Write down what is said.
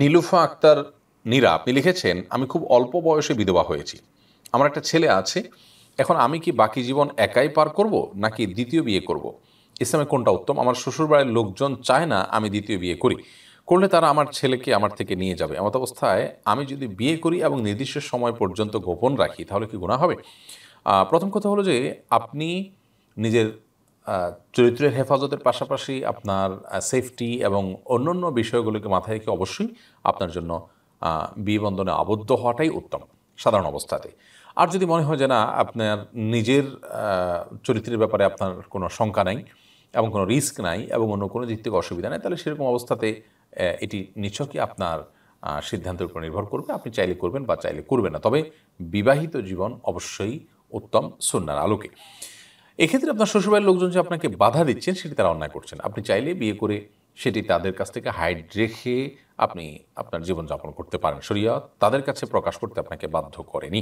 নীলুফা আক্তার নীরা আপনি লিখেছেন আমি খুব অল্প বয়সে বিধবা হয়েছি আমার একটা ছেলে আছে এখন আমি কি বাকি জীবন একাই পার করব নাকি দ্বিতীয় বিয়ে করব। ইসলামে কোনটা উত্তম আমার শ্বশুরবাড়ির লোকজন চায় না আমি দ্বিতীয় বিয়ে করি করলে তারা আমার ছেলেকে আমার থেকে নিয়ে যাবে এমত অবস্থায় আমি যদি বিয়ে করি এবং নির্দিষ্ট সময় পর্যন্ত গোপন রাখি তাহলে কি গুণা হবে প্রথম কথা হলো যে আপনি নিজের চরিত্রের হেফাজতের পাশাপাশি আপনার সেফটি এবং অন্যান্য বিষয়গুলোকে মাথায় রেখে অবশ্যই আপনার জন্য বিয়ে বন্ধনে আবদ্ধ হওয়াটাই উত্তম সাধারণ অবস্থাতে আর যদি মনে হয় যে না আপনার নিজের চরিত্রের ব্যাপারে আপনার কোনো শঙ্কা নাই এবং কোনো রিস্ক নাই এবং অন্য কোনো দিক থেকে অসুবিধা নেই তাহলে সেরকম অবস্থাতে এটি নিছকই আপনার সিদ্ধান্তের উপর নির্ভর করবে আপনি চাইলে করবেন বা চাইলে করবেন না তবে বিবাহিত জীবন অবশ্যই উত্তম সন্ন্যার আলোকে এক্ষেত্রে আপনার শ্বশুরবাড়ির লোকজন যে আপনাকে বাধা দিচ্ছেন সেটি তারা অন্যায় করছেন আপনি চাইলে বিয়ে করে সেটি তাদের কাছ থেকে হাইড রেখে আপনি আপনার জীবনযাপন করতে পারেন সরিয়া তাদের কাছে প্রকাশ করতে আপনাকে বাধ্য করেনি